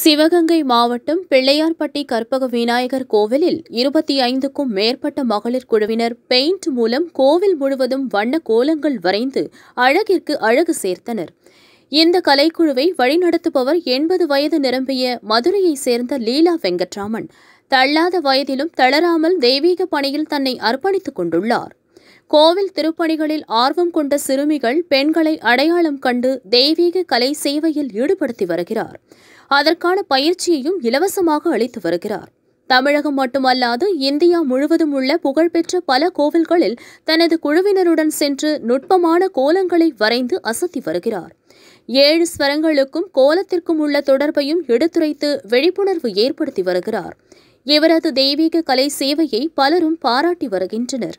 சிவகங்கை மாவட்டம் பிள்ளையார்பட்டி கற்பக விநாயகர் கோவிலில் இருபத்தி ஐந்துக்கும் மேற்பட்ட மகளிர் குழுவினர் பெயிண்ட் மூலம் கோவில் முழுவதும் வண்ண கோலங்கள் வரைந்து அழகிற்கு அழகு சேர்த்தனர் இந்த கலைக்குழுவை வழிநடத்துபவர் எண்பது வயது நிரம்பிய மதுரையைச் சேர்ந்த லீலா வெங்கட்ராமன் தள்ளாத வயதிலும் தளராமல் தெய்வீக பணியில் தன்னை அர்ப்பணித்துக் கொண்டுள்ளார் கோவில் திருப்பணிகளில் ஆர்வம் கொண்ட சிறுமிகள் பெண்களை அடையாளம் கண்டு தெய்வீக கலை சேவையில் ஈடுபடுத்தி வருகிறார் அதற்கான பயிற்சியையும் இலவசமாக அளித்து வருகிறார் தமிழகம் மட்டுமல்லாது இந்தியா முழுவதும் உள்ள புகழ்பெற்ற பல கோவில்களில் தனது குழுவினருடன் சென்று நுட்பமான கோலங்களை வரைந்து அசத்தி வருகிறார் ஏழு ஸ்வரங்களுக்கும் கோலத்திற்கும் உள்ள தொடர்பையும் எடுத்துரைத்து விழிப்புணர்வு ஏற்படுத்தி வருகிறார் இவரது தெய்வீக கலை சேவையை பலரும் பாராட்டி வருகின்றனர்